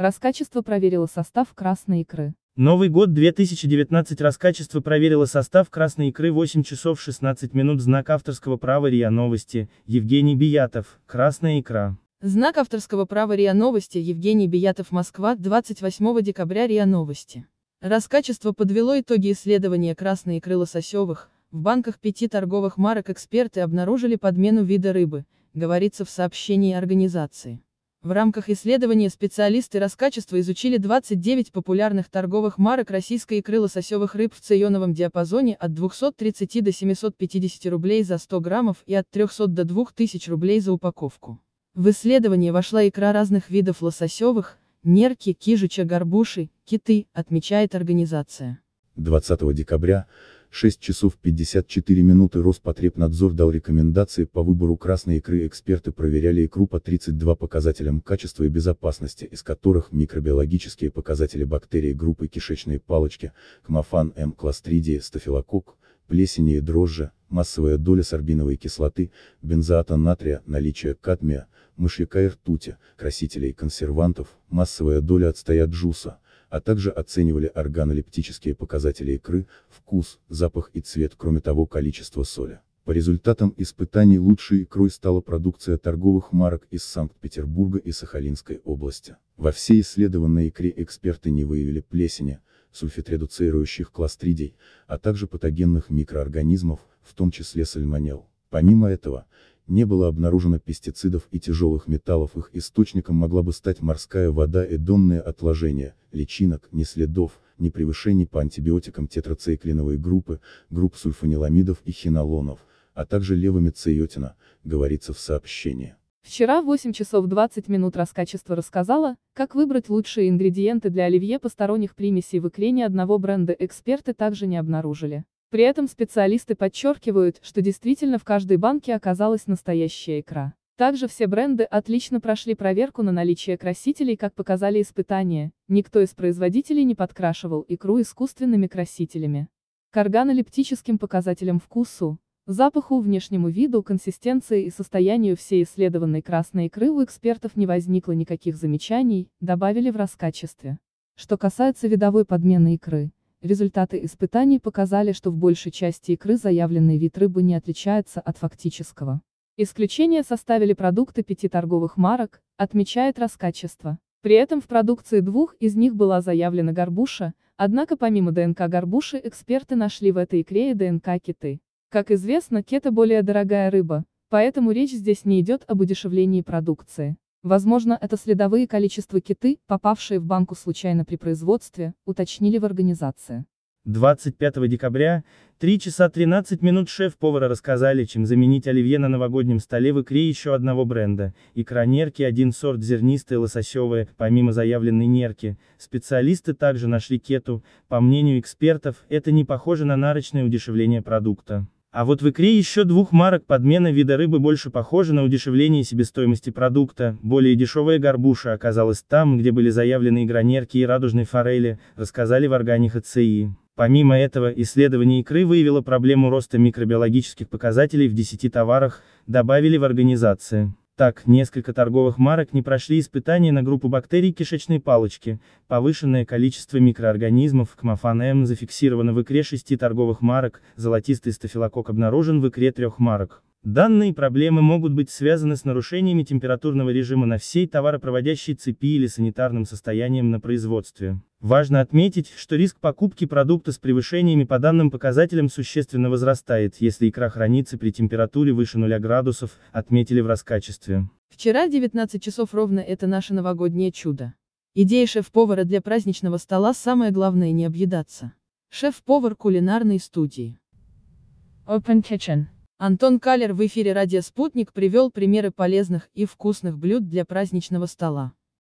Раскачество проверило состав красной икры. Новый год 2019 Раскачество проверило состав красной икры 8 часов 16 минут Знак авторского права РИА Новости, Евгений Биятов, Красная икра. Знак авторского права РИА Новости, Евгений Биятов, Москва, 28 декабря РИА Новости. Раскачество подвело итоги исследования красной икры лососевых, в банках пяти торговых марок эксперты обнаружили подмену вида рыбы, говорится в сообщении организации. В рамках исследования специалисты Раскачества изучили 29 популярных торговых марок российской икры лососевых рыб в цеоновом диапазоне от 230 до 750 рублей за 100 граммов и от 300 до 2000 рублей за упаковку. В исследование вошла икра разных видов лососевых, нерки, кижича, горбуши, киты, отмечает организация. 20 декабря 6 часов 54 минуты Роспотребнадзор дал рекомендации по выбору красной икры. Эксперты проверяли икру по 32 показателям качества и безопасности, из которых микробиологические показатели бактерий группы кишечной палочки, кмофан М. кластридии, стафилококк, плесени и дрожжи, массовая доля сорбиновой кислоты, бензоата натрия, наличие кадмия, мышьяка и ртути, красителей и консервантов, массовая доля отстоя джуса, а также оценивали органолептические показатели икры, вкус, запах и цвет, кроме того количество соли. По результатам испытаний лучшей икрой стала продукция торговых марок из Санкт-Петербурга и Сахалинской области. Во всей исследованной икре эксперты не выявили плесени, сульфитредуцирующих кластридий, а также патогенных микроорганизмов, в том числе сальмонелл. Помимо этого, не было обнаружено пестицидов и тяжелых металлов их источником могла бы стать морская вода и донные отложения, личинок, ни следов, ни превышений по антибиотикам тетрациклиновой группы, групп сульфаниламидов и хинолонов, а также левомицеотина, говорится в сообщении. Вчера в 8 часов 20 минут раскачество рассказала, как выбрать лучшие ингредиенты для оливье посторонних примесей в икре ни одного бренда эксперты также не обнаружили. При этом специалисты подчеркивают, что действительно в каждой банке оказалась настоящая икра. Также все бренды отлично прошли проверку на наличие красителей, как показали испытания, никто из производителей не подкрашивал икру искусственными красителями. К органолептическим показателям вкусу, запаху, внешнему виду, консистенции и состоянию всей исследованной красной икры у экспертов не возникло никаких замечаний, добавили в раскачестве. Что касается видовой подмены икры, Результаты испытаний показали, что в большей части икры заявленный вид рыбы не отличается от фактического. Исключение составили продукты пяти торговых марок, отмечает Раскачество. При этом в продукции двух из них была заявлена горбуша, однако помимо ДНК горбуши эксперты нашли в этой икре и ДНК киты. Как известно, кета более дорогая рыба, поэтому речь здесь не идет об удешевлении продукции. Возможно, это следовые количества киты, попавшие в банку случайно при производстве, уточнили в организации. 25 декабря, 3 часа 13 минут шеф-повара рассказали, чем заменить оливье на новогоднем столе в икре еще одного бренда, икра нерки один сорт зернистая лососевая, помимо заявленной нерки, специалисты также нашли кету, по мнению экспертов, это не похоже на нарочное удешевление продукта. А вот в икре еще двух марок подмена вида рыбы больше похожа на удешевление себестоимости продукта, более дешевая горбуша оказалась там, где были заявлены и гранерки и радужной форели, рассказали в органе ХЦИ. Помимо этого, исследование икры выявило проблему роста микробиологических показателей в 10 товарах, добавили в организации. Так, несколько торговых марок не прошли испытания на группу бактерий кишечной палочки, повышенное количество микроорганизмов Кмофан М зафиксировано в икре 6 торговых марок, золотистый стафилокок обнаружен в икре трех марок. Данные проблемы могут быть связаны с нарушениями температурного режима на всей товаропроводящей цепи или санитарным состоянием на производстве. Важно отметить, что риск покупки продукта с превышениями по данным показателям существенно возрастает, если икра хранится при температуре выше 0 градусов, отметили в раскачестве. Вчера 19 часов ровно это наше новогоднее чудо. Идея шеф-повара для праздничного стола самое главное не объедаться. Шеф-повар кулинарной студии. Open Kitchen Антон Калер в эфире «Радио Спутник» привел примеры полезных и вкусных блюд для праздничного стола.